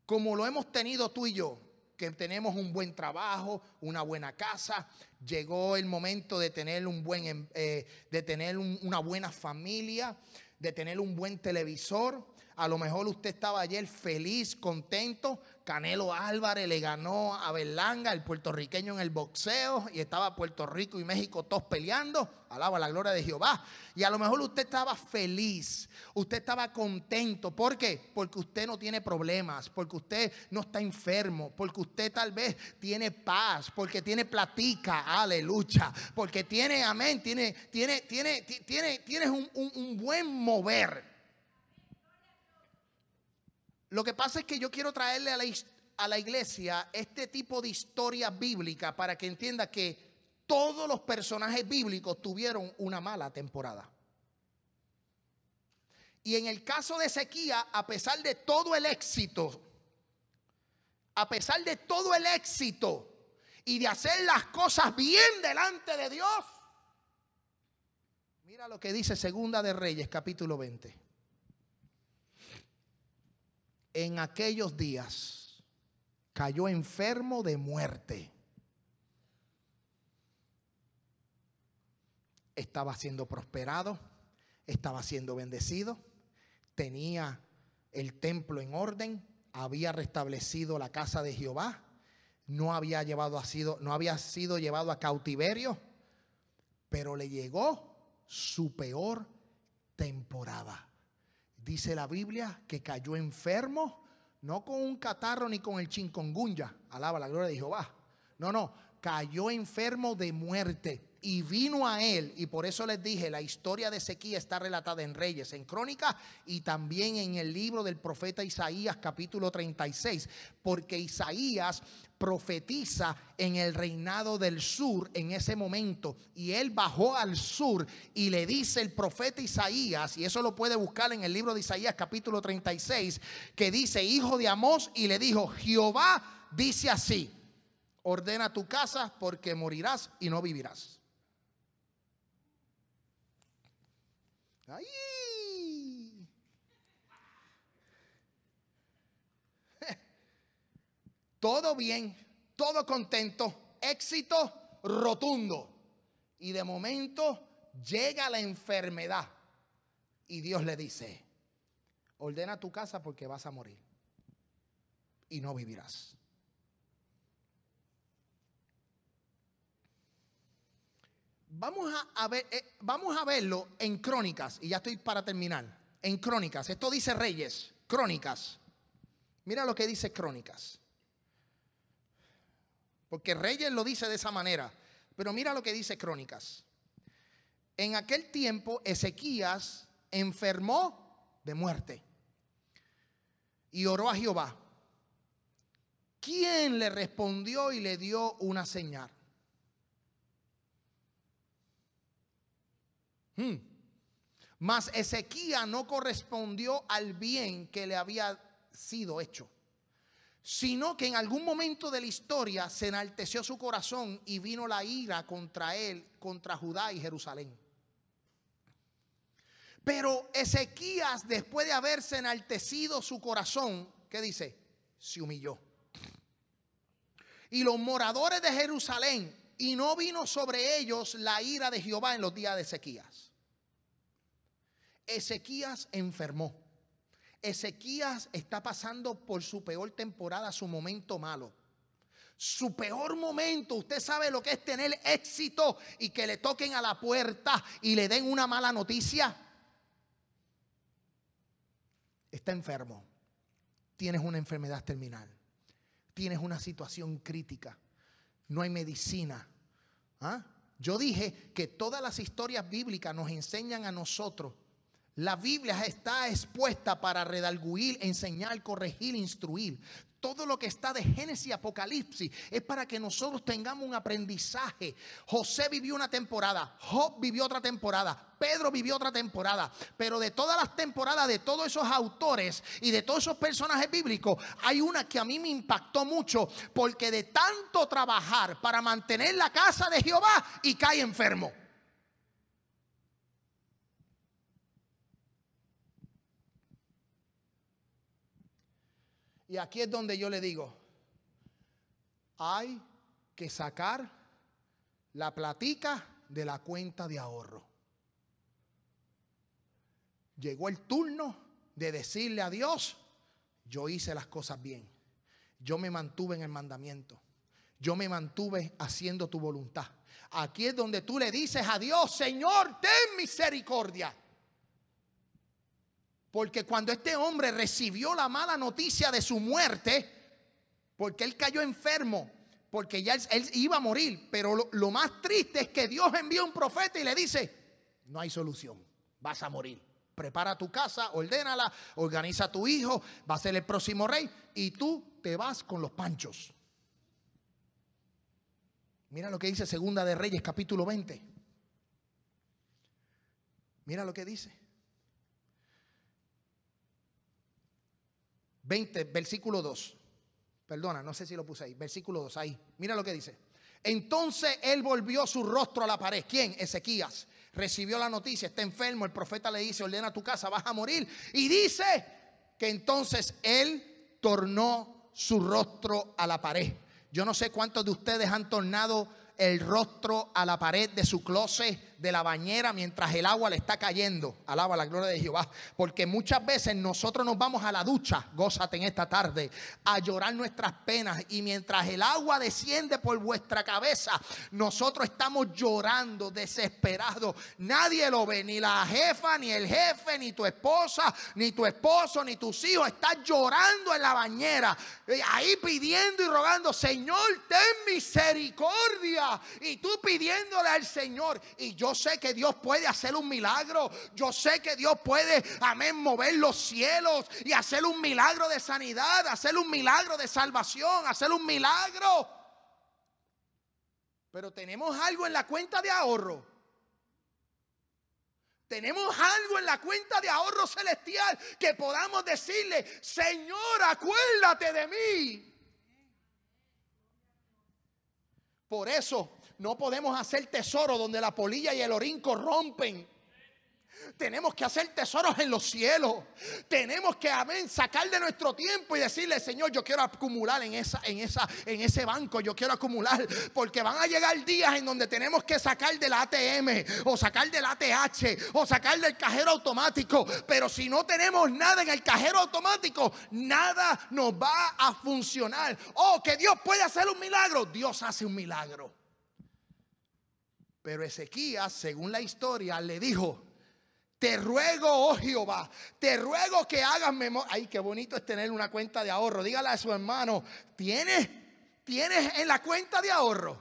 como lo hemos tenido tú y yo, que tenemos un buen trabajo, una buena casa, llegó el momento de tener, un buen, em, eh, de tener una buena familia, de tener un buen televisor, a lo mejor usted estaba ayer feliz, contento. Canelo Álvarez le ganó a Berlanga, el puertorriqueño en el boxeo, y estaba Puerto Rico y México todos peleando. Alaba la gloria de Jehová. Y a lo mejor usted estaba feliz, usted estaba contento. ¿Por qué? Porque usted no tiene problemas, porque usted no está enfermo, porque usted tal vez tiene paz, porque tiene platica, aleluya, porque tiene, amén, tiene, tiene, tiene, tiene, tiene, un buen mover. Lo que pasa es que yo quiero traerle a la, a la iglesia este tipo de historia bíblica para que entienda que todos los personajes bíblicos tuvieron una mala temporada. Y en el caso de Ezequiel, a pesar de todo el éxito, a pesar de todo el éxito y de hacer las cosas bien delante de Dios, mira lo que dice Segunda de Reyes, capítulo 20 en aquellos días cayó enfermo de muerte. Estaba siendo prosperado, estaba siendo bendecido, tenía el templo en orden, había restablecido la casa de Jehová, no había, llevado, no había sido llevado a cautiverio, pero le llegó su peor temporada. Dice la Biblia que cayó enfermo, no con un catarro ni con el chingongunya. Alaba la gloria de Jehová. No, no, cayó enfermo de muerte y vino a él, y por eso les dije, la historia de Ezequiel está relatada en Reyes, en Crónicas y también en el libro del profeta Isaías capítulo 36, porque Isaías profetiza en el reinado del sur en ese momento. Y él bajó al sur y le dice el profeta Isaías, y eso lo puede buscar en el libro de Isaías capítulo 36, que dice, hijo de Amós, y le dijo, Jehová dice así, ordena tu casa porque morirás y no vivirás. Todo bien, todo contento, éxito rotundo. Y de momento llega la enfermedad y Dios le dice, ordena tu casa porque vas a morir y no vivirás. Vamos a, ver, eh, vamos a verlo en Crónicas, y ya estoy para terminar. En Crónicas, esto dice Reyes, Crónicas. Mira lo que dice Crónicas. Porque Reyes lo dice de esa manera. Pero mira lo que dice Crónicas. En aquel tiempo Ezequías enfermó de muerte y oró a Jehová. ¿Quién le respondió y le dio una señal? Hmm. Mas Ezequía no correspondió al bien que le había sido hecho, sino que en algún momento de la historia se enalteció su corazón y vino la ira contra él, contra Judá y Jerusalén. Pero Ezequías, después de haberse enaltecido su corazón, ¿qué dice? Se humilló. Y los moradores de Jerusalén, y no vino sobre ellos la ira de Jehová en los días de Ezequías. Ezequías enfermó. Ezequías está pasando por su peor temporada, su momento malo. Su peor momento, usted sabe lo que es tener éxito y que le toquen a la puerta y le den una mala noticia. Está enfermo. Tienes una enfermedad terminal. Tienes una situación crítica. No hay medicina. ¿Ah? Yo dije que todas las historias bíblicas nos enseñan a nosotros la Biblia está expuesta para redalguir, enseñar, corregir, instruir. Todo lo que está de Génesis y Apocalipsis es para que nosotros tengamos un aprendizaje. José vivió una temporada, Job vivió otra temporada, Pedro vivió otra temporada. Pero de todas las temporadas, de todos esos autores y de todos esos personajes bíblicos, hay una que a mí me impactó mucho porque de tanto trabajar para mantener la casa de Jehová y cae enfermo. Y aquí es donde yo le digo, hay que sacar la platica de la cuenta de ahorro. Llegó el turno de decirle a Dios, yo hice las cosas bien, yo me mantuve en el mandamiento, yo me mantuve haciendo tu voluntad. Aquí es donde tú le dices a Dios, Señor, ten misericordia. Porque cuando este hombre recibió la mala noticia de su muerte, porque él cayó enfermo, porque ya él, iba a morir, pero lo, más triste es que Dios envió un profeta y le dice, no hay solución, vas a morir. Prepara tu casa, ordénala, organiza a tu hijo, va a ser el próximo rey y tú te vas con los panchos. Mira lo que dice Segunda de Reyes capítulo 20. Mira lo que dice. 20, versículo 2. Perdona, no sé si lo puse ahí. Versículo 2, ahí. Mira lo que dice. Entonces él volvió su rostro a la pared. ¿Quién? Ezequías. Recibió la noticia, está enfermo. El profeta le dice, ordena tu casa, vas a morir. Y dice que entonces él tornó su rostro a la pared. Yo no sé cuántos de ustedes han tornado el rostro a la pared de su closet, de la bañera mientras el agua le está cayendo. Alaba la gloria de Jehová. Porque muchas veces nosotros nos vamos a la ducha, gózate en esta tarde, a llorar nuestras penas. Y mientras el agua desciende por vuestra cabeza, nosotros estamos llorando, desesperados. Nadie lo ve, ni la jefa, ni el jefe, ni tu esposa, ni tu esposo, ni tus hijos. Estás llorando en la bañera, eh, ahí pidiendo y rogando, Señor, ten misericordia. Y tú pidiéndole al Señor. Y yo sé que Dios puede hacer un milagro. Yo sé que Dios puede, amén, mover los cielos y hacer un milagro de sanidad, hacer un milagro de salvación, hacer un milagro. Pero tenemos algo en la cuenta de ahorro. Tenemos algo en la cuenta de ahorro celestial que podamos decirle, Señor, acuérdate de mí. Por eso no podemos hacer tesoro donde la polilla y el orín corrompen. Tenemos que hacer tesoros en los cielos. Tenemos que, amén, sacar de nuestro tiempo y decirle, Señor, yo quiero acumular en, esa, en, esa, en ese banco, yo quiero acumular, porque van a llegar días en donde tenemos que sacar del ATM o sacar del ATH o sacar del cajero automático. Pero si no tenemos nada en el cajero automático, nada nos va a funcionar. Oh, que Dios puede hacer un milagro. Dios hace un milagro. Pero Ezequías, según la historia, le dijo, te ruego, oh Jehová, te ruego que hagas memoria. Ay, qué bonito es tener una cuenta de ahorro. Dígale a su hermano, ¿tienes, tienes en la cuenta de ahorro?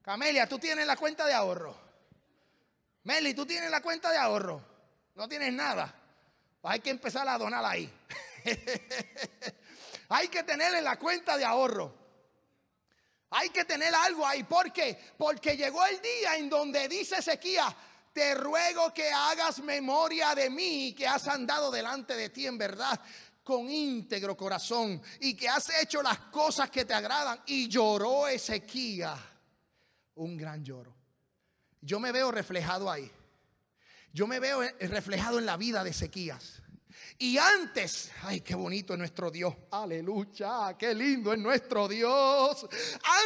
Camelia, tú tienes la cuenta de ahorro. Meli, tú tienes la cuenta de ahorro. No tienes nada. hay que empezar a donar ahí. hay que tener en la cuenta de ahorro. Hay que tener algo ahí. ¿Por qué? Porque llegó el día en donde dice Ezequías, te ruego que hagas memoria de mí que has andado delante de ti en verdad con íntegro corazón y que has hecho las cosas que te agradan. Y lloró Ezequías un gran lloro. Yo me veo reflejado ahí. Yo me veo eh, reflejado en la vida de Ezequías. Y antes, ay, qué bonito es nuestro Dios, aleluya, qué lindo es nuestro Dios.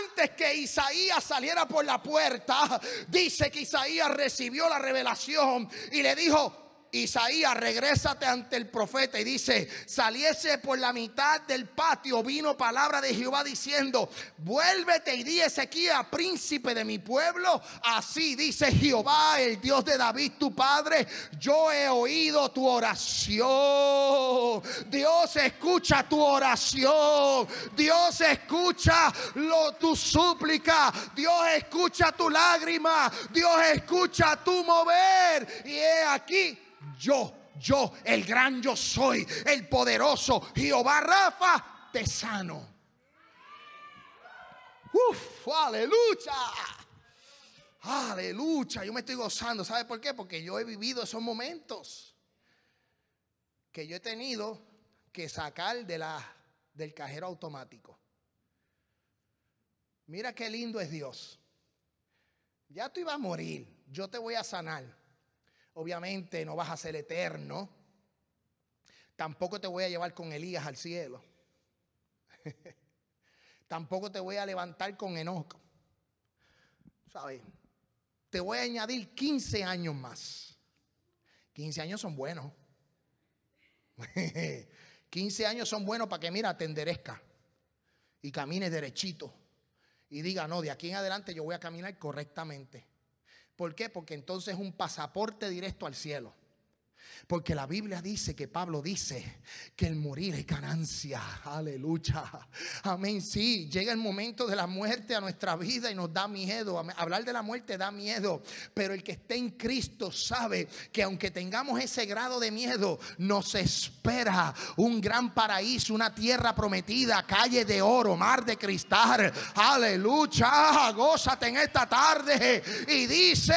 Antes que Isaías saliera por la puerta, dice que Isaías recibió la revelación y le dijo, Isaías, regresate ante el profeta y dice, saliese por la mitad del patio, vino palabra de Jehová diciendo, vuélvete y di Ezequiel, príncipe de mi pueblo, así dice Jehová, el Dios de David, tu padre, yo he oído tu oración, Dios escucha tu oración, Dios escucha lo, tu súplica, Dios escucha tu lágrima, Dios escucha tu mover, y he aquí yo, yo, el gran yo soy, el poderoso Jehová Rafa, te sano. Uf, aleluya. Aleluya. Yo me estoy gozando. ¿Sabe por qué? Porque yo he vivido esos momentos que yo he tenido que sacar de la, del cajero automático. Mira qué lindo es Dios. Ya tú ibas a morir. Yo te voy a sanar. Obviamente no vas a ser eterno. Tampoco te voy a llevar con Elías al cielo. Tampoco te voy a levantar con Enoch. ¿Sabes? Te voy a añadir 15 años más. 15 años son buenos. 15 años son buenos para que, mira, te enderezca y camines derechito y diga, no, de aquí en adelante yo voy a caminar correctamente. ¿Por qué? Porque entonces es un pasaporte directo al cielo. Porque la Biblia dice que Pablo dice que el morir es ganancia. Aleluya. Amén. Sí, llega el momento de la muerte a nuestra vida y nos da miedo. Hablar de la muerte da miedo. Pero el que esté en Cristo sabe que aunque tengamos ese grado de miedo, nos espera un gran paraíso, una tierra prometida, calle de oro, mar de cristal. Aleluya. Gózate en esta tarde. Y dice,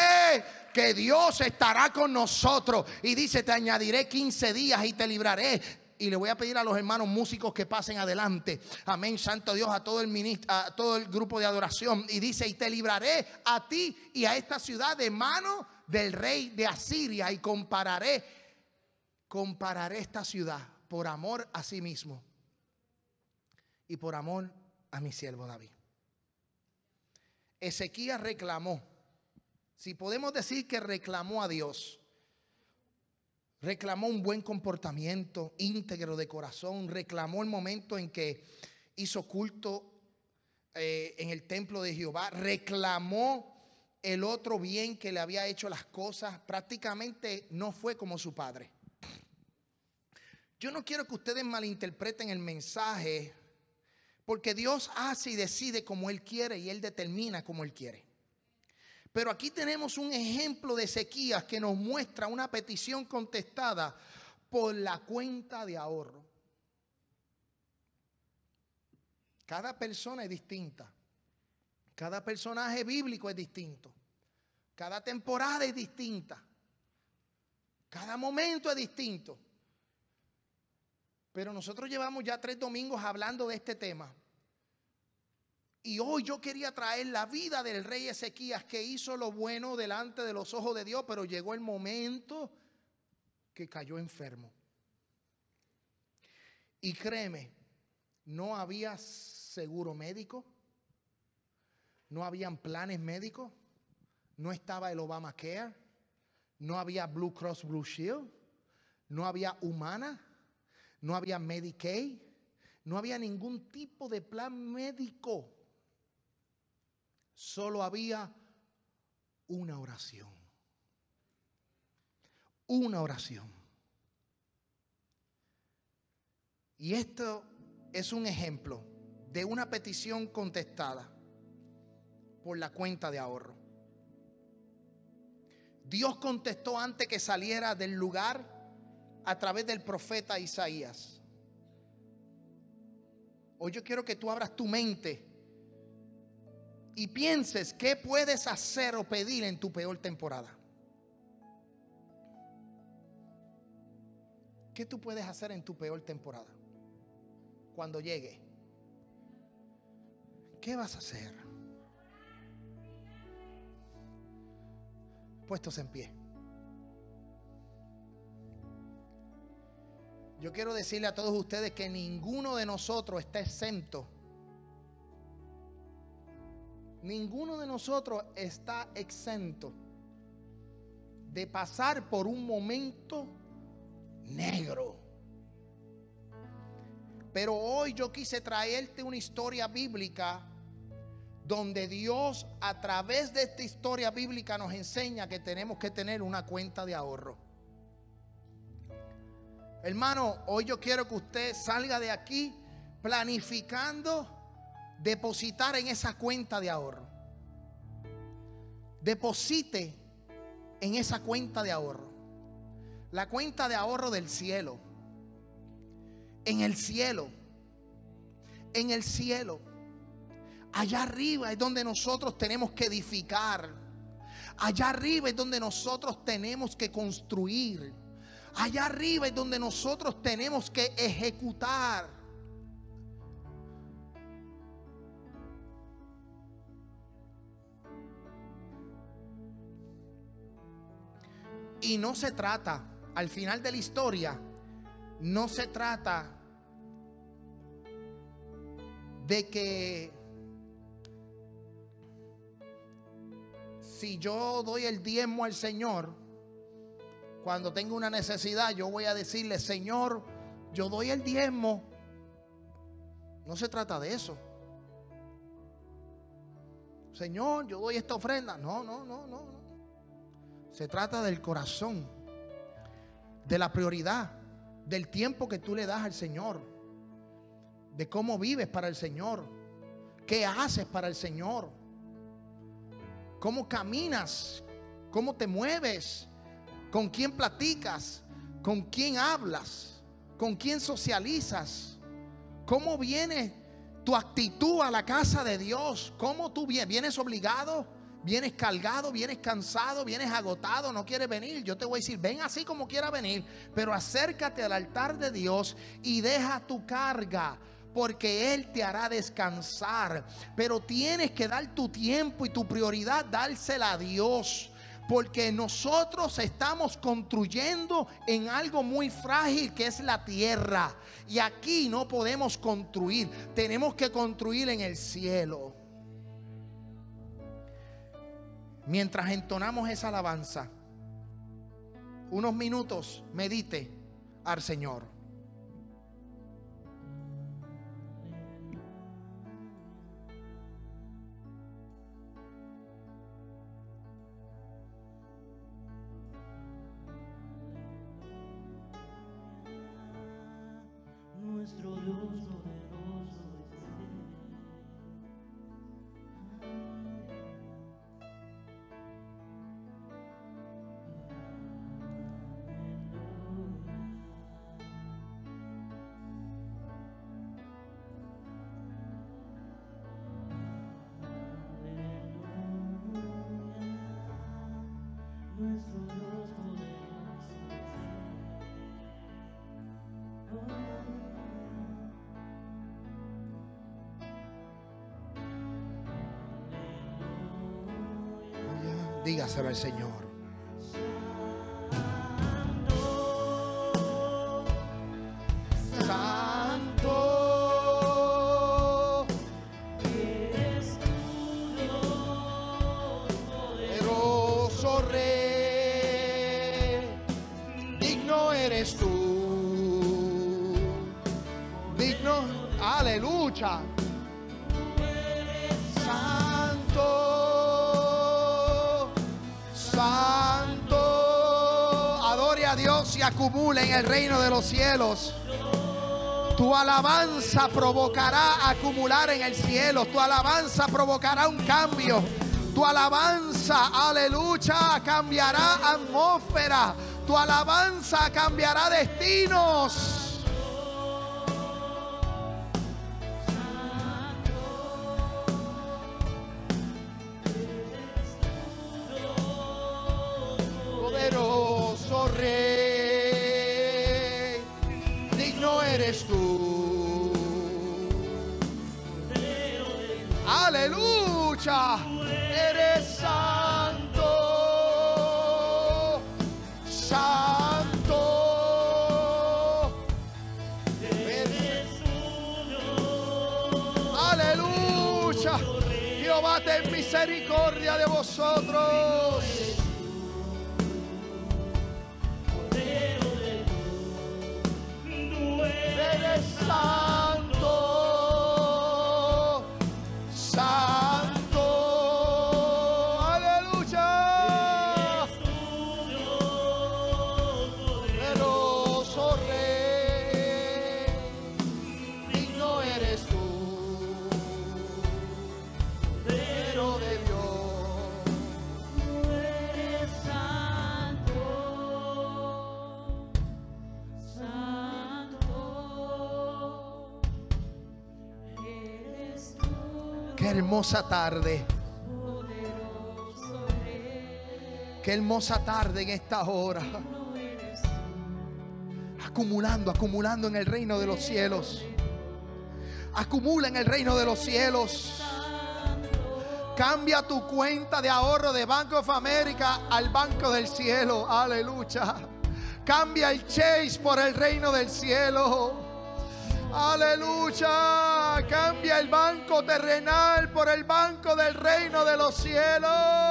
que Dios estará con nosotros. Y dice, te añadiré 15 días y te libraré y le voy a pedir a los hermanos músicos que pasen adelante. Amén, santo Dios, a todo el a todo el grupo de adoración y dice, "Y te libraré a ti y a esta ciudad de mano del rey de Asiria y compararé compararé esta ciudad por amor a sí mismo y por amor a mi siervo David." Ezequías reclamó si podemos decir que reclamó a Dios, reclamó un buen comportamiento íntegro de corazón, reclamó el momento en que hizo culto eh, en el templo de Jehová, reclamó el otro bien que le había hecho las cosas, prácticamente no fue como su padre. Yo no quiero que ustedes malinterpreten el mensaje, porque Dios hace y decide como Él quiere y Él determina como Él quiere. Pero aquí tenemos un ejemplo de sequías que nos muestra una petición contestada por la cuenta de ahorro. Cada persona es distinta. Cada personaje bíblico es distinto. Cada temporada es distinta. Cada momento es distinto. Pero nosotros llevamos ya tres domingos hablando de este tema. Y hoy yo quería traer la vida del rey Ezequías que hizo lo bueno delante de los ojos de Dios, pero llegó el momento que cayó enfermo. Y créeme, no había seguro médico, no habían planes médicos, no estaba el Obamacare, no había Blue Cross Blue Shield, no había Humana, no había Medicaid, no había ningún tipo de plan médico solo había una oración. Una oración. Y esto es un ejemplo de una petición contestada por la cuenta de ahorro. Dios contestó antes que saliera del lugar a través del profeta Isaías. Hoy yo quiero que tú abras tu mente y pienses qué puedes hacer o pedir en tu peor temporada. ¿Qué tú puedes hacer en tu peor temporada? Cuando llegue. ¿Qué vas a hacer? Puestos en pie. Yo quiero decirle a todos ustedes que ninguno de nosotros está exento Ninguno de nosotros está exento de pasar por un momento negro. Pero hoy yo quise traerte una historia bíblica donde Dios a través de esta historia bíblica nos enseña que tenemos que tener una cuenta de ahorro. Hermano, hoy yo quiero que usted salga de aquí planificando depositar en esa cuenta de ahorro. Deposite en esa cuenta de ahorro. La cuenta de ahorro del cielo. En el cielo. En el cielo. Allá arriba es donde nosotros tenemos que edificar. Allá arriba es donde nosotros tenemos que construir. Allá arriba es donde nosotros tenemos que ejecutar. Y no se trata, al final de la historia, no se trata de que si yo doy el diezmo al Señor, cuando tengo una necesidad, yo voy a decirle, Señor, yo doy el diezmo. No se trata de eso. Señor, yo doy esta ofrenda. No, no, no, no. Se trata del corazón, de la prioridad, del tiempo que tú le das al Señor, de cómo vives para el Señor, qué haces para el Señor, cómo caminas, cómo te mueves, con quién platicas, con quién hablas, con quién socializas, cómo viene tu actitud a la casa de Dios, cómo tú vienes, obligado vienes cargado, vienes cansado, vienes agotado, no quieres venir, yo te voy a decir, ven así como quiera venir, pero acércate al altar de Dios y deja tu carga. Porque Él te hará descansar. Pero tienes que dar tu tiempo y tu prioridad, dársela a Dios porque nosotros estamos construyendo en algo muy frágil que es la tierra. Y aquí no podemos construir, tenemos que construir en el cielo. Mientras entonamos esa alabanza, unos minutos medite al Señor. Nuestro Dios al Señor Santo Santo eres tú poderoso rey digno eres tú digno aleluya eres acumula en el reino de los cielos. Tu alabanza provocará acumular en el cielo. Tu alabanza provocará un cambio. Tu alabanza, aleluya, cambiará atmósfera. Tu alabanza cambiará destinos. hermosa tarde. Qué hermosa tarde en esta hora. Acumulando, acumulando en el reino de los cielos. Acumula en el reino de los cielos. Cambia tu cuenta de ahorro de Banco of America al Banco del Cielo. Aleluya. Cambia el Chase por el reino del cielo. Aleluya. Cambia el banco terrenal por el banco del reino de los cielos.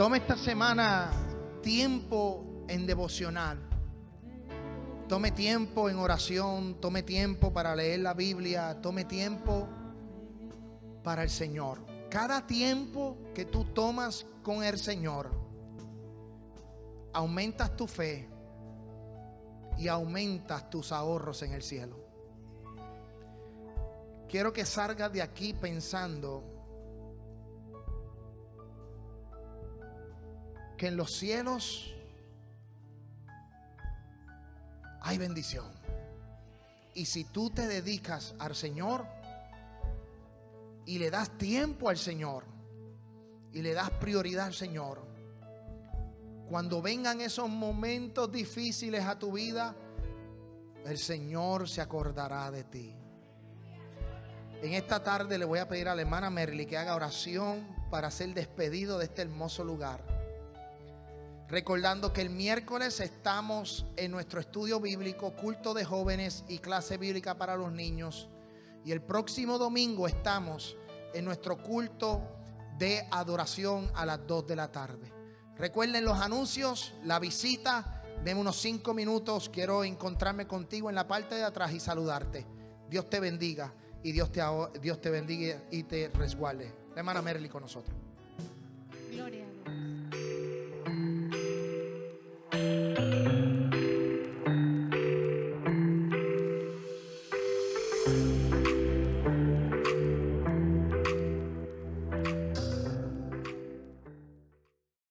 Tome esta semana tiempo en devocional. Tome tiempo en oración, tome tiempo para leer la Biblia, tome tiempo para el Señor. Cada tiempo que tú tomas con el Señor, aumentas tu fe y aumentas tus ahorros en el cielo. Quiero que salgas de aquí pensando que en los cielos hay bendición. Y si tú te dedicas al Señor y le das tiempo al Señor y le das prioridad al Señor, cuando vengan esos momentos difíciles a tu vida, el Señor se acordará de ti. En esta tarde le voy a pedir a la hermana Merly que haga oración para ser despedido de este hermoso lugar. Recordando que el miércoles estamos en nuestro estudio bíblico, culto de jóvenes y clase bíblica para los niños. Y el próximo domingo estamos en nuestro culto de adoración a las 2 de la tarde. Recuerden los anuncios, la visita. Deme unos 5 minutos. Quiero encontrarme contigo en la parte de atrás y saludarte. Dios te bendiga y Dios te, Dios te bendiga y te resguarde. La hermana Merly con nosotros. Thank you.